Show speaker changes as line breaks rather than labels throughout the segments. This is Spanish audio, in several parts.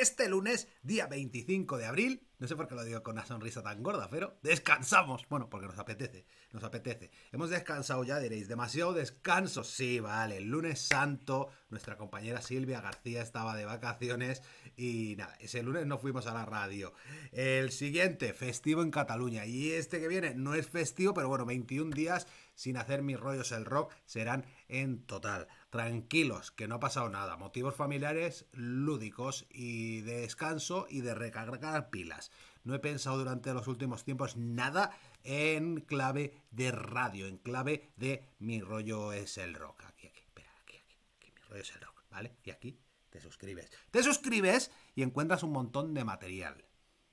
este lunes, día 25 de abril, no sé por qué lo digo con una sonrisa tan gorda, pero descansamos. Bueno, porque nos apetece, nos apetece. Hemos descansado ya, diréis, demasiado descanso. Sí, vale, el lunes santo nuestra compañera Silvia García estaba de vacaciones y nada, ese lunes no fuimos a la radio. El siguiente, festivo en Cataluña. Y este que viene no es festivo, pero bueno, 21 días sin hacer mis rollos el rock serán en total. Tranquilos, que no ha pasado nada. Motivos familiares lúdicos y de descanso y de recargar pilas. No he pensado durante los últimos tiempos nada en clave de radio, en clave de mi rollo es el rock. Aquí, aquí, espera, aquí, aquí, aquí mi rollo es el rock, ¿vale? Y aquí te suscribes. Te suscribes y encuentras un montón de material.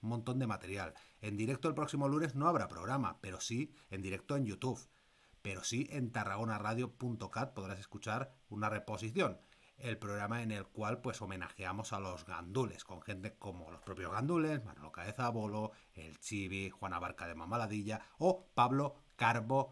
Un montón de material. En directo el próximo lunes no habrá programa, pero sí en directo en YouTube. Pero sí en tarragonaradio.cat podrás escuchar una reposición el programa en el cual pues homenajeamos a los gandules, con gente como los propios gandules, Manolo Cabeza Bolo, el Chibi, Juana Barca de Mamaladilla o Pablo Carbo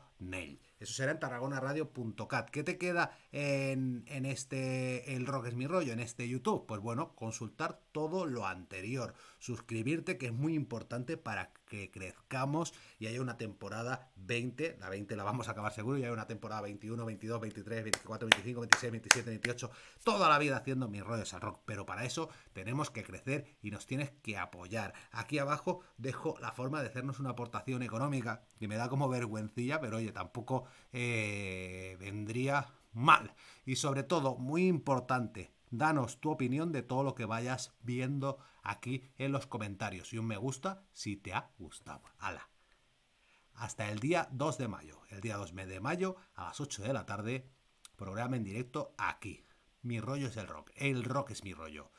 Eso será en tarragonaradio.cat. ¿Qué te queda en, en, este El Rock es mi rollo, en este YouTube? Pues bueno, consultar todo lo anterior, suscribirte que es muy importante para que crezcamos y hay una temporada 20, la 20 la vamos a acabar seguro, y hay una temporada 21, 22, 23, 24, 25, 26, 27, 28, toda la vida haciendo mis rollos al rock, pero para eso tenemos que crecer y nos tienes que apoyar. Aquí abajo dejo la forma de hacernos una aportación económica, y me da como vergüencilla, pero oye, tampoco eh, vendría mal. Y sobre todo, muy importante, Danos tu opinión de todo lo que vayas viendo aquí en los comentarios y un me gusta si te ha gustado. ¡Hala! Hasta el día 2 de mayo. El día 2 de mayo a las 8 de la tarde, programa en directo aquí. Mi rollo es el rock. El rock es mi rollo.